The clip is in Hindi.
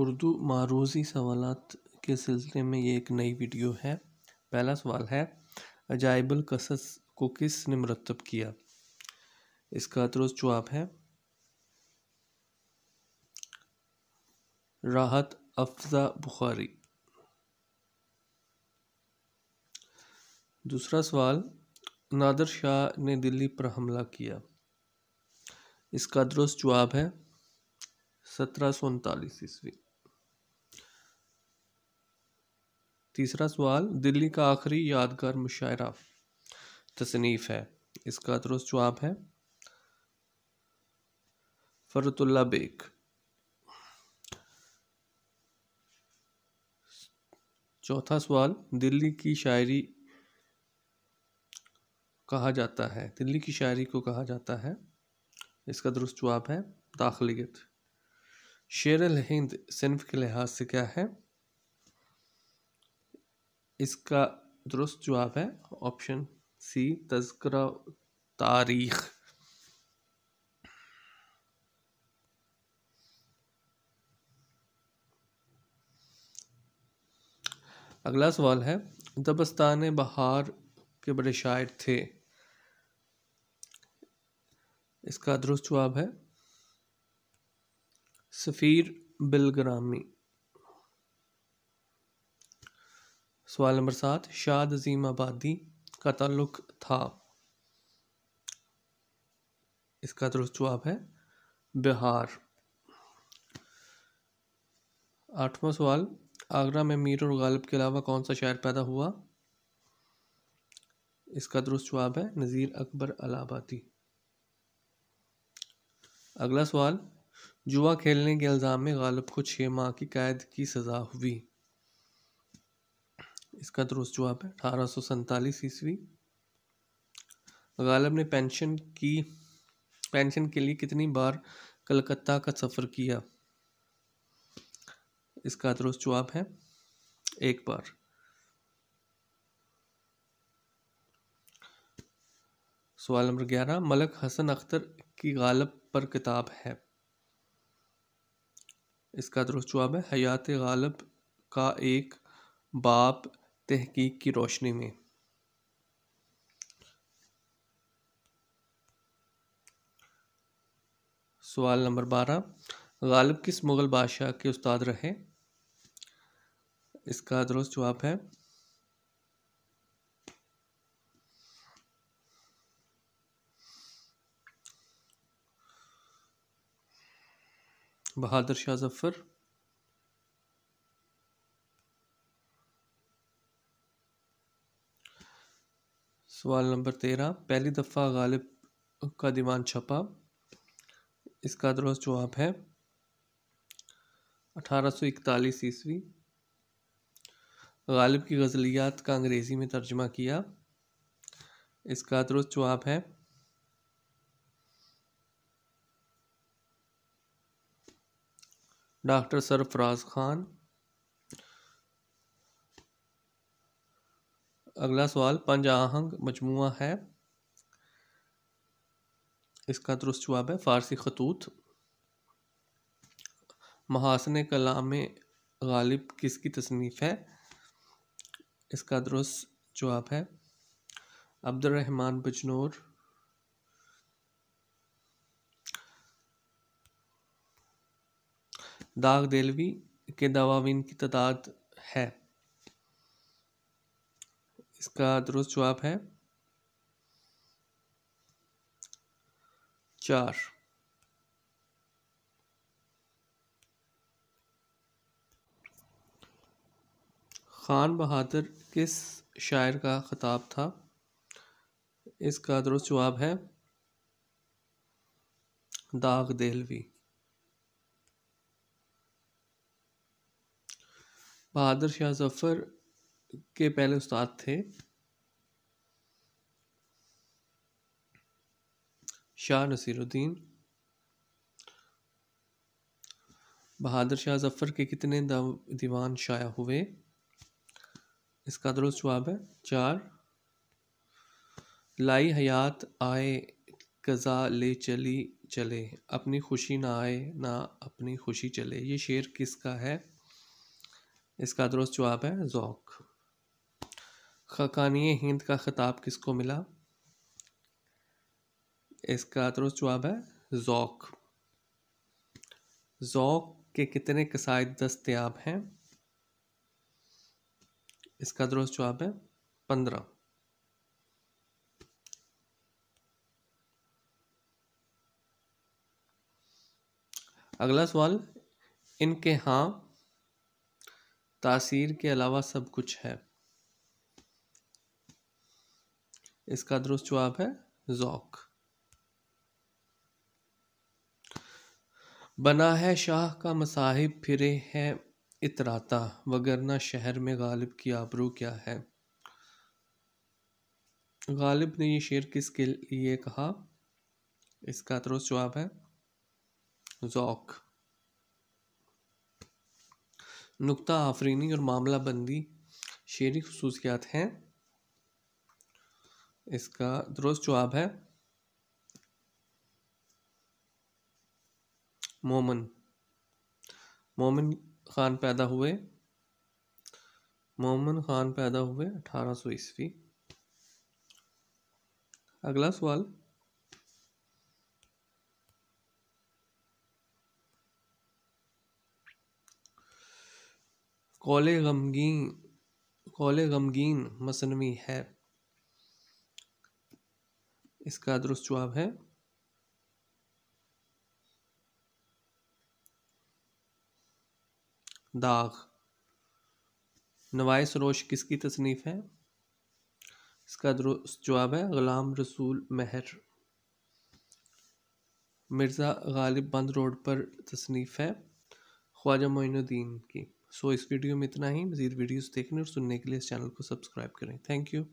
उर्दू मारूज़ी सवाल के सिलसिले में ये एक नई वीडियो है पहला सवाल है अजायबल कसस को किस ने मरतब किया इसका दुरुस्त जवाब है राहत अफजा बुखारी दूसरा सवाल नादर शाह ने दिल्ली पर हमला किया इसका दुरुस्त जवाब है सत्रह सौ उनतालीस ईस्वी तीसरा सवाल दिल्ली का आखिरी यादगार मुशायरा तसनीफ़ है इसका दुरुस्त जवाब है फ़रतुल्ला बेग चौथा सवाल दिल्ली की शायरी कहा जाता है दिल्ली की शायरी को कहा जाता है इसका दुरुस्त जवाब है दाखिलियत शेर हिंद सिंफ के लिहाज से क्या है इसका दुरुस्त जवाब है ऑप्शन सी तस्करा तारीख अगला सवाल है दबस्तान बहार के बड़े शायर थे इसका दुरुस्त जवाब है सफ़ीर बिलग्रामी सवाल नंबर सात शाह अजीम आबादी का ताल्लुक था इसका दुरुस्त जवाब है बिहार आठवां सवाल आगरा में मीर और गालिब के अलावा कौन सा शहर पैदा हुआ इसका दुरुस्त जवाब है नज़ीर अकबर अलाबादी अगला सवाल जुआ खेलने के इल्ज़ाम में गालिब को छः माह की कैद की सज़ा हुई इसका दुरुस्त जवाब है अठारह सौ सैंतालीस ईस्वी गालिब ने पेंशन की पेंशन के लिए कितनी बार कलकत्ता का सफ़र किया इसका दुरुस्त जवाब है एक बार सवाल नंबर ग्यारह मलक हसन अख्तर की गालब पर किताब है इसका दुरुस्त जवाब है हयात गालब का एक बाप तहकीक की रोशनी में सवाल नंबर बारह गालिब किस मुग़ल बादशाह के उस्ताद रहे इसका दुरुस्त जवाब है बहादुर शाह जफ़र सवाल नंबर तेरह पहली दफ़ा गालिब का दीवान छपा इसका दुरुस्त जवाब है अठारह सौ इकतालीस ईस्वी गालिब की गज़लियात का अंग्रेज़ी में तर्जमा किया इसका दुरुस्त जवाब है डॉक्टर सरफराज खान अगला सवाल पंज आहंग मजमु है इसका दुरुस्त जवाब है फारसी खतूत महासन कलाम गालिब किसकी तसनीफ़ है इसका दुरुस्त जवाब है अब्दुलरहमान बजनौर दाग देलवी के दवावीन की तादाद है इसका दुरुस्त जवाब है चार खान बहादुर किस शायर का खिताब था इसका दुरुस्त जवाब है दाग देहलवी बहादुर शाह जफ़र के पहले उस्ताद थे शाह नसीरुद्दीन बहादुर शाह जफ़र के कितने दीवान शाया हुए इसका दुरुस्त जवाब है चार लाई हयात आए कज़ा ले चली चले अपनी खुशी ना आए ना अपनी खुशी चले ये शेर किसका है इसका दुरुस्त जवाब है ज़ौक़ खकानी हिंद का खिताब किसको मिला इसका दुरुस्त जवाब है जौक जौक के कितने कसाइद दस्तियाब हैं इसका दुरुस्त जवाब है पंद्रह अगला सवाल इनके हाँ तासीर के अलावा सब कुछ है इसका दुरुस्त जवाब है जौक बना है शाह का मसाहिब फिरे है इतराता वगरना शहर में गालिब की आबरू क्या है गालिब ने ये शेर किसके लिए कहा इसका दुरुस्त जवाब है जौक नुकता आफरीनी और मामला बंदी शेरी खसूसियात हैं इसका दुरुस्त जवाब है मोमन मोमन खान पैदा हुए मोमन खान पैदा हुए अठारह सौ ईस्वी अगला सवाल कौले गमगीन कौले गमगीन मसनवी है इसका दुरुस्त जवाब है दाग नवाय सरोश किसकी तसनीफ़ है इसका दुरुस्त जवाब है गुलाम रसूल महर मिर्ज़ा गालिब बंद रोड पर तसनीफ़ है ख्वाजा मोइनुद्दीन की सो इस वीडियो में इतना ही मज़ीद वीडियोस देखने और सुनने के लिए इस चैनल को सब्सक्राइब करें थैंक यू